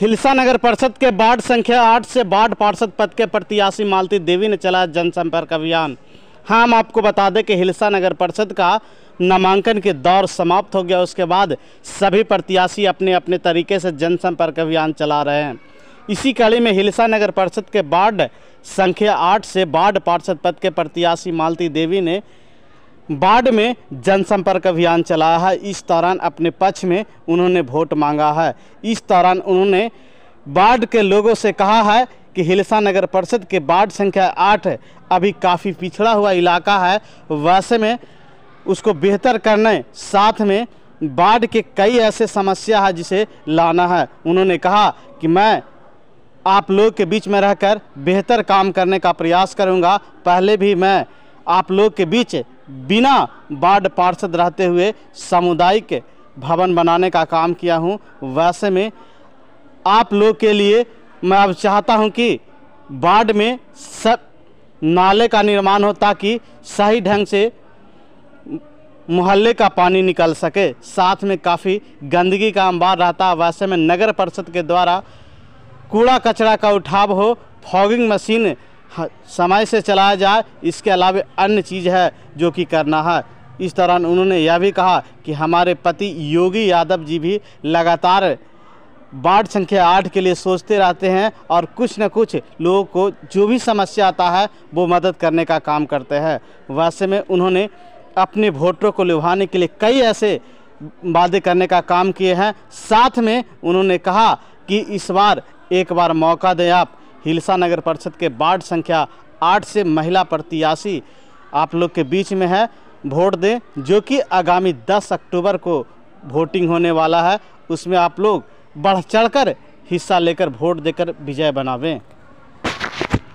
हिलसा नगर परिषद के वार्ड संख्या आठ से वार्ड पार्षद पद के प्रत्याशी मालती देवी ने चलाया जनसंपर्क अभियान हाँ हम आपको बता दें कि हिलसा नगर परिषद का नामांकन के दौर समाप्त हो गया उसके बाद सभी प्रत्याशी अपने अपने तरीके से जनसंपर्क अभियान चला रहे हैं इसी कड़ी में हिलसा नगर परिषद के वार्ड संख्या आठ से वार्ड पार्षद पद के प्रत्याशी मालती देवी ने बाढ़ में जनसंपर्क अभियान चलाया है इस दौरान अपने पक्ष में उन्होंने वोट मांगा है इस दौरान उन्होंने बाढ़ के लोगों से कहा है कि हिलसा नगर परिषद के वार्ड संख्या आठ अभी काफ़ी पिछड़ा हुआ इलाका है वैसे में उसको बेहतर करने साथ में बाढ़ के कई ऐसे समस्या है जिसे लाना है उन्होंने कहा कि मैं आप लोग के बीच में रहकर बेहतर काम करने का प्रयास करूंगा पहले भी मैं आप लोग के बीच बिना वार्ड पार्षद रहते हुए सामुदायिक भवन बनाने का काम किया हूँ वैसे में आप लोग के लिए मैं अब चाहता हूँ कि वार्ड में सब नाले का निर्माण हो ताकि सही ढंग से मोहल्ले का पानी निकल सके साथ में काफ़ी गंदगी का अंबार रहता है वैसे में नगर परिषद के द्वारा कूड़ा कचरा का उठाव हो फॉगिंग मशीन समय से चलाया जाए इसके अलावा अन्य चीज़ है जो कि करना है इस दौरान उन्होंने यह भी कहा कि हमारे पति योगी यादव जी भी लगातार वार्ड संख्या आठ के लिए सोचते रहते हैं और कुछ न कुछ लोगों को जो भी समस्या आता है वो मदद करने का काम करते हैं वैसे में उन्होंने अपने वोटरों को लुभाने के लिए कई ऐसे वादे करने का काम किए हैं साथ में उन्होंने कहा कि इस बार एक बार मौका दें आप हिलसा नगर परिषद के वार्ड संख्या आठ से महिला प्रत्याशी आप लोग के बीच में है वोट दें जो कि आगामी 10 अक्टूबर को वोटिंग होने वाला है उसमें आप लोग बढ़ चढ़कर हिस्सा लेकर वोट देकर विजय बनावें